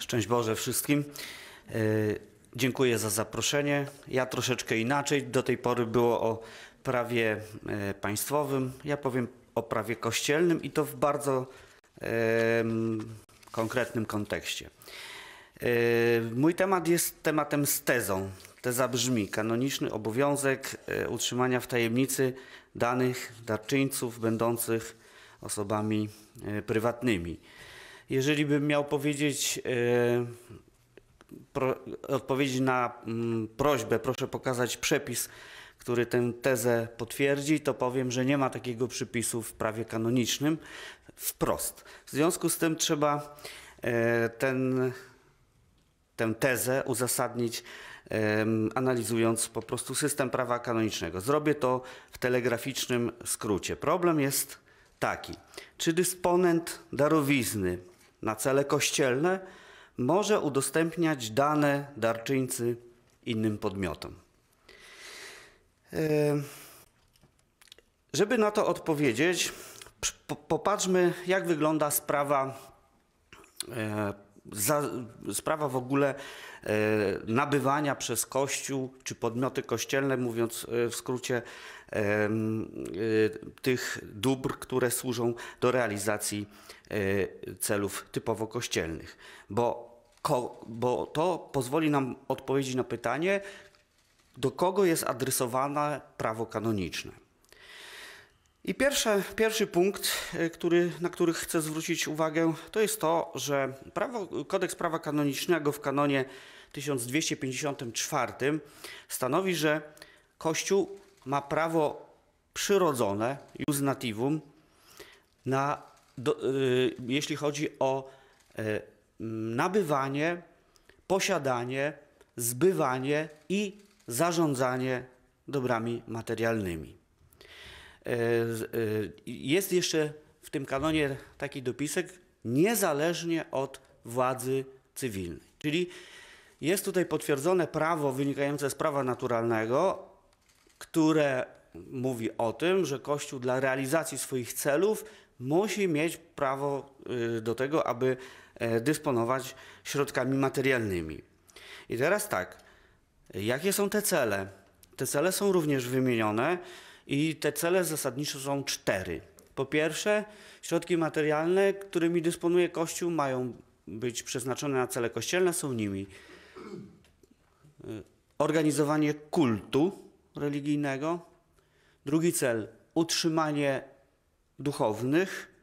Szczęść Boże wszystkim. E, dziękuję za zaproszenie. Ja troszeczkę inaczej. Do tej pory było o prawie e, państwowym. Ja powiem o prawie kościelnym i to w bardzo konkretnym kontekście. E, mój temat jest tematem z tezą. Teza brzmi: kanoniczny obowiązek utrzymania w tajemnicy danych darczyńców będących osobami prywatnymi. Jeżeli bym miał powiedzieć, e, pro, odpowiedzieć na mm, prośbę, proszę pokazać przepis, który tę tezę potwierdzi, to powiem, że nie ma takiego przypisu w prawie kanonicznym wprost. W związku z tym trzeba e, ten, tę tezę uzasadnić analizując po prostu system prawa kanonicznego. Zrobię to w telegraficznym skrócie. Problem jest taki, czy dysponent darowizny na cele kościelne może udostępniać dane darczyńcy innym podmiotom. E, żeby na to odpowiedzieć, popatrzmy, jak wygląda sprawa, e, sprawa w ogóle E, nabywania przez Kościół czy podmioty kościelne, mówiąc e, w skrócie, e, tych dóbr, które służą do realizacji celów typowo kościelnych. Bo, bo to pozwoli nam odpowiedzieć na pytanie, do kogo jest adresowane prawo kanoniczne. I pierwsze, pierwszy punkt, e, który, na który chcę zwrócić uwagę, to jest to, że prawo, kodeks prawa kanonicznego w kanonie 1254 stanowi, że Kościół ma prawo przyrodzone, jus nativum, na, do, e, jeśli chodzi o e, nabywanie, posiadanie, zbywanie i zarządzanie dobrami materialnymi. E, e, jest jeszcze w tym kanonie taki dopisek, niezależnie od władzy cywilnej. Czyli jest tutaj potwierdzone prawo wynikające z prawa naturalnego, które mówi o tym, że Kościół dla realizacji swoich celów musi mieć prawo e, do tego, aby dysponować środkami materialnymi. I teraz tak, jakie są te cele? Te cele są również wymienione i te cele zasadniczo są cztery. Po pierwsze, środki materialne, którymi dysponuje Kościół, mają być przeznaczone na cele kościelne, są nimi y, organizowanie kultu religijnego. Drugi cel utrzymanie duchownych.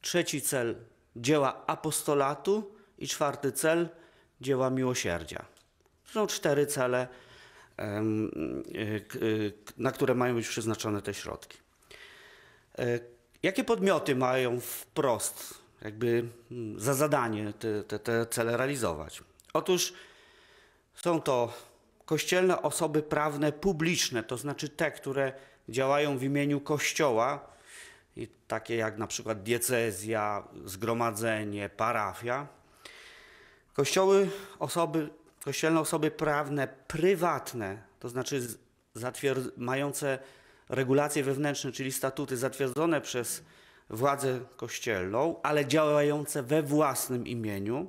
Trzeci cel dzieła apostolatu. I czwarty cel dzieła miłosierdzia. To są cztery cele E, e, na które mają być przeznaczone te środki. E, jakie podmioty mają wprost, jakby mm, za zadanie te, te, te cele realizować? Otóż są to kościelne osoby prawne publiczne, to znaczy te, które działają w imieniu Kościoła, i takie jak na przykład diecezja, zgromadzenie, parafia. Kościoły, osoby kościelne osoby prawne, prywatne, to znaczy mające regulacje wewnętrzne, czyli statuty zatwierdzone przez władzę kościelną, ale działające we własnym imieniu,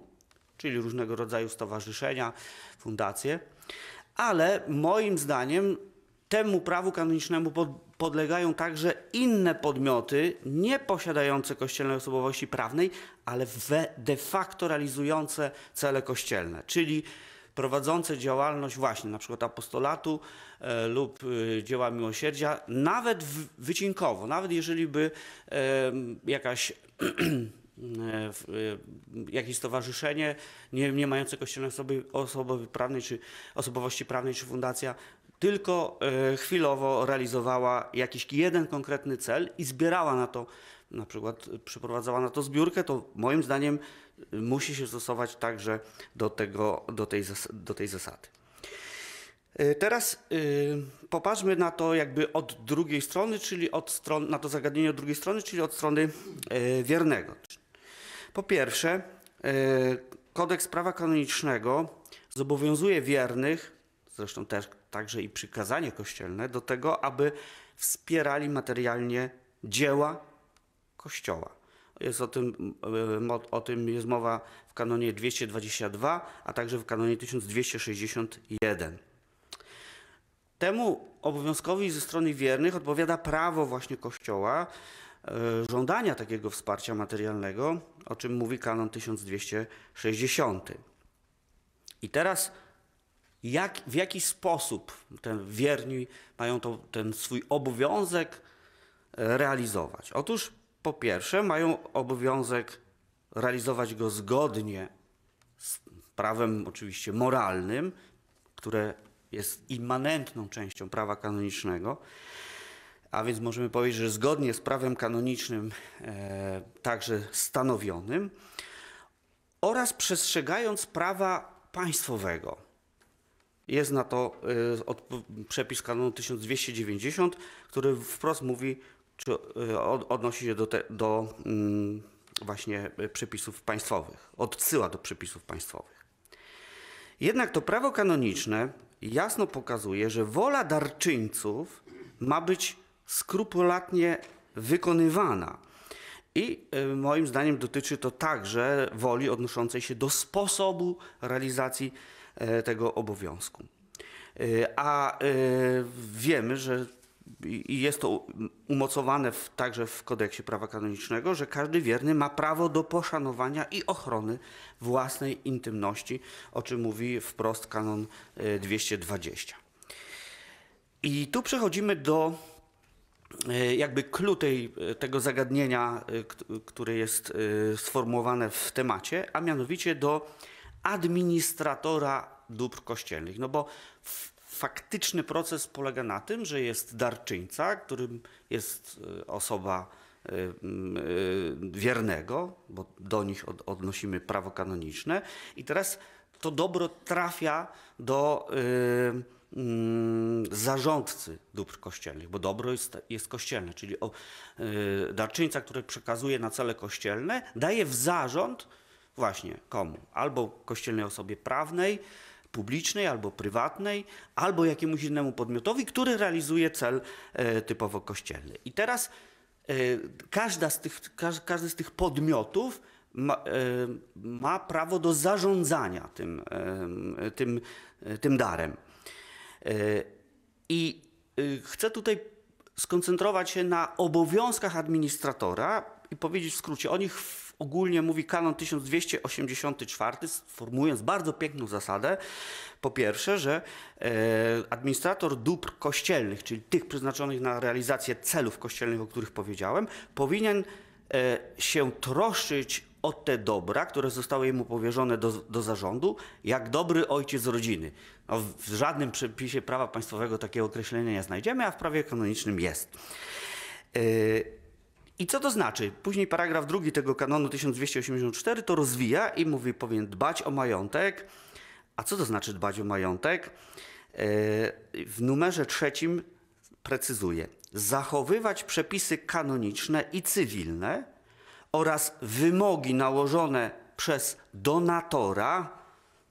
czyli różnego rodzaju stowarzyszenia, fundacje, ale moim zdaniem temu prawu kanonicznemu podlegają także inne podmioty nie posiadające kościelnej osobowości prawnej, ale de facto realizujące cele kościelne, czyli prowadzące działalność właśnie na przykład apostolatu e, lub e, dzieła miłosierdzia, nawet w, wycinkowo, nawet jeżeli by e, jakaś e, jakieś stowarzyszenie nie, nie mające kościelnej osoby, osoby prawnej, czy osobowości prawnej, czy fundacja tylko e, chwilowo realizowała jakiś jeden konkretny cel i zbierała na to na przykład przeprowadzała na to zbiórkę, to moim zdaniem musi się stosować także do, tego, do, tej, do tej zasady. E, teraz e, popatrzmy na to jakby od drugiej strony, czyli od stron, na to zagadnienie od drugiej strony, czyli od strony e, wiernego. Po pierwsze, kodeks prawa kanonicznego zobowiązuje wiernych, zresztą też także i przykazanie kościelne, do tego, aby wspierali materialnie dzieła Kościoła. Jest o, tym, mm, o tym jest mowa w kanonie 222, a także w kanonie 1261. Temu obowiązkowi ze strony wiernych odpowiada prawo właśnie Kościoła e, żądania takiego wsparcia materialnego, o czym mówi kanon 1260. I teraz jak, w jaki sposób ten wierni mają to, ten swój obowiązek e, realizować? Otóż po pierwsze, mają obowiązek realizować go zgodnie z prawem oczywiście moralnym, które jest immanentną częścią prawa kanonicznego. A więc możemy powiedzieć, że zgodnie z prawem kanonicznym, e, także stanowionym, oraz przestrzegając prawa państwowego. Jest na to e, od, przepis kanonu 1290, który wprost mówi, czy y, odnosi się do, te, do mm, właśnie y, przepisów państwowych, odsyła do przepisów państwowych. Jednak to prawo kanoniczne jasno pokazuje, że wola darczyńców ma być skrupulatnie wykonywana. I y, moim zdaniem dotyczy to także woli odnoszącej się do sposobu realizacji tego obowiązku. A wiemy, że i jest to umocowane w, także w kodeksie prawa kanonicznego, że każdy wierny ma prawo do poszanowania i ochrony własnej intymności, o czym mówi wprost kanon 220. Y, I tu przechodzimy do y, jakby klutej y, tego zagadnienia, które jest sformułowane w temacie, a mianowicie do administratora dóbr kościelnych. No bo w, faktyczny proces polega na tym, że jest darczyńca, którym jest e, osoba e, e, wiernego, bo do nich odnosimy prawo kanoniczne, i teraz to dobro trafia do zarządcy dóbr kościelnych, bo dobro jest, jest kościelne, czyli darczyńca, który przekazuje na cele kościelne, daje w zarząd właśnie komu? Albo kościelnej osobie prawnej, publicznej albo prywatnej, albo jakiemuś innemu podmiotowi, który realizuje cel e, typowo kościelny. I teraz e, każda z tych, każdy z tych podmiotów ma, e, ma prawo do zarządzania tym, tym, tym darem. I chcę tutaj skoncentrować się na obowiązkach administratora i powiedzieć w skrócie o nich ogólnie mówi kanon 1284, formując bardzo piękną zasadę. Po pierwsze, że e, administrator dóbr kościelnych, czyli tych przeznaczonych na realizację celów kościelnych, o których powiedziałem, powinien e, się troszczyć o te dobra, które zostały mu powierzone do, do zarządu, jak dobry ojciec rodziny. No, w żadnym przepisie prawa państwowego takiego określenia nie znajdziemy, a w prawie kanonicznym jest. Yy, i co to znaczy? Później paragraf drugi tego kanonu 1284 to rozwija i mówi, powinien dbać o majątek. A co to znaczy dbać o majątek? E, w numerze trzecim precyzuje: zachowywać przepisy kanoniczne i cywilne oraz wymogi nałożone przez donatora,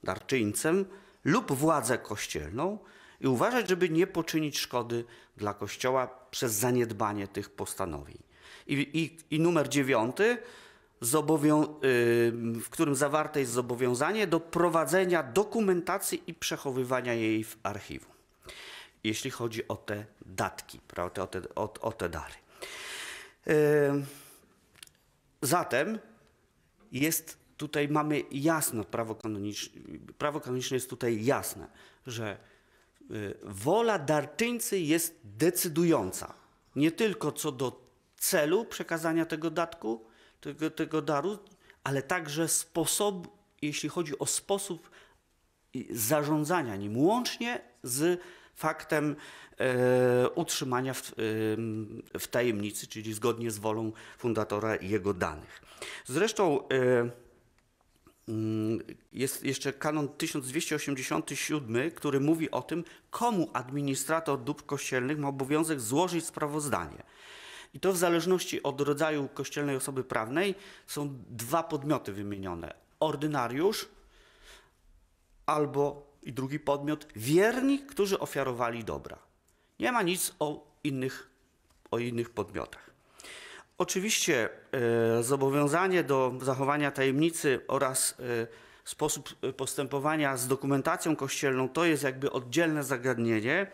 darczyńcem lub władzę kościelną i uważać, żeby nie poczynić szkody dla Kościoła przez zaniedbanie tych postanowień. I, i, i numer dziewiąty, zobowią- y, w którym zawarte jest zobowiązanie do prowadzenia dokumentacji i przechowywania jej w archiwum. Jeśli chodzi o te datki, prawda, o, te, o, o te dary. Y, zatem jest tutaj mamy jasno prawo kanoniczne, prawo kanoniczne jest tutaj jasne, że y, wola darczyńcy jest decydująca. Nie tylko co do celu przekazania tego datku, tego, tego daru, ale także sposób, jeśli chodzi o sposób zarządzania nim, łącznie z faktem e, utrzymania w, e, w, tajemnicy, czyli zgodnie z wolą fundatora i jego danych. Zresztą e, mm, jest jeszcze kanon 1287, który mówi o tym, komu administrator dóbr kościelnych ma obowiązek złożyć sprawozdanie. I to w zależności od rodzaju kościelnej osoby prawnej są dwa podmioty wymienione. Ordynariusz albo i drugi podmiot wierni, którzy ofiarowali dobra. Nie ma nic o innych, o innych podmiotach. Oczywiście y, zobowiązanie do zachowania tajemnicy oraz y, sposób e, postępowania z dokumentacją kościelną to jest jakby oddzielne zagadnienie.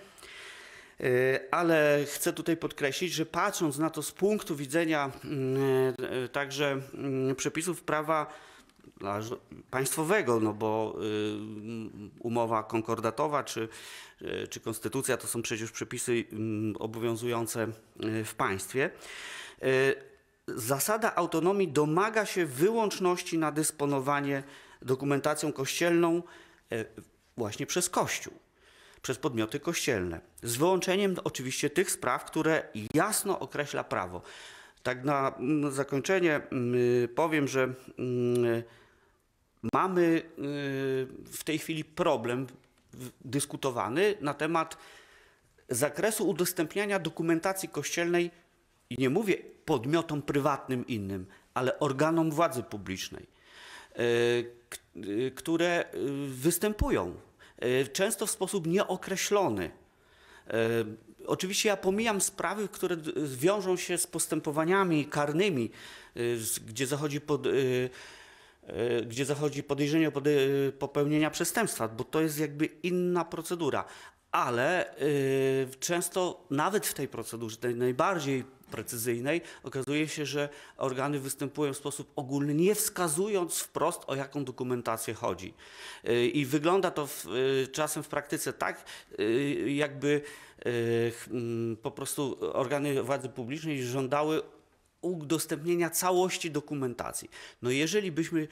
Y, ale chcę tutaj podkreślić, że patrząc na to z punktu widzenia mm, y, także mm, przepisów prawa państwowego, no bo y, umowa konkordatowa czy, czy konstytucja to są przecież przepisy mm, obowiązujące w państwie. Zasada autonomii domaga się wyłączności na dysponowanie dokumentacją kościelną właśnie przez Kościół przez podmioty kościelne. Z wyłączeniem oczywiście tych spraw, które jasno określa prawo. Tak na zakończenie mm, powiem, że mm, mamy y, w tej chwili problem dyskutowany na temat zakresu udostępniania dokumentacji kościelnej i nie mówię podmiotom prywatnym innym, ale organom władzy publicznej, y, y, które występują E, często w sposób nieokreślony. E, oczywiście ja pomijam sprawy, które wiążą się z postępowaniami karnymi, e, gdzie zachodzi, pod, gdzie zachodzi podejrzenie popełnienia przestępstwa, bo to jest jakby inna procedura. Ale często nawet w tej procedurze, tej najbardziej precyzyjnej, okazuje się, że organy występują w sposób ogólny, nie wskazując wprost, o jaką dokumentację chodzi. Y, I wygląda to w, y, czasem w praktyce tak, y, jakby mm, po prostu organy władzy publicznej żądały udostępnienia całości dokumentacji. No jeżeli byśmy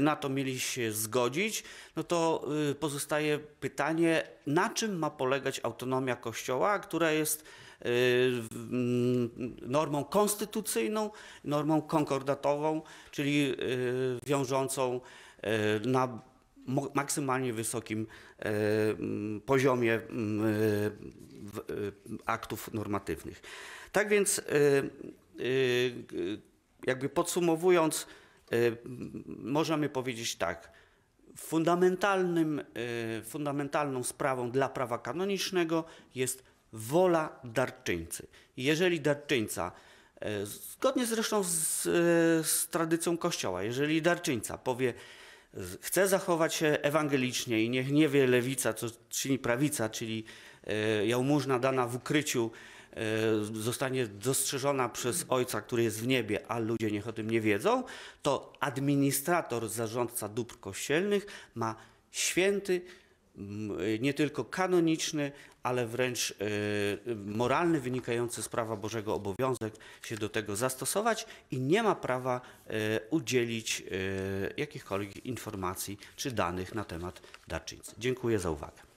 na to mieli się zgodzić, no to pozostaje pytanie, na czym ma polegać autonomia Kościoła, która jest Y, mm, normą konstytucyjną, normą konkordatową, czyli y, wiążącą y, na maksymalnie wysokim mm, poziomie mm, aktów normatywnych. Tak więc, jakby podsumowując, możemy powiedzieć tak. Fundamentalnym, fundamentalną sprawą dla prawa kanonicznego jest wola darczyńcy. Jeżeli darczyńca, e, zgodnie zresztą z, e, z tradycją Kościoła, jeżeli darczyńca powie, chce zachować się ewangelicznie i niech nie wie lewica, co czyni prawica, czyli e, jałmużna dana w ukryciu zostanie dostrzeżona przez Ojca, który jest w niebie, a ludzie niech o tym nie wiedzą, to administrator, zarządca dóbr kościelnych ma święty Y, nie tylko kanoniczny, ale wręcz y, y, moralny, wynikający z prawa Bożego obowiązek się do tego zastosować i nie ma prawa udzielić jakichkolwiek informacji czy danych na temat darczyńcy. Dziękuję za uwagę.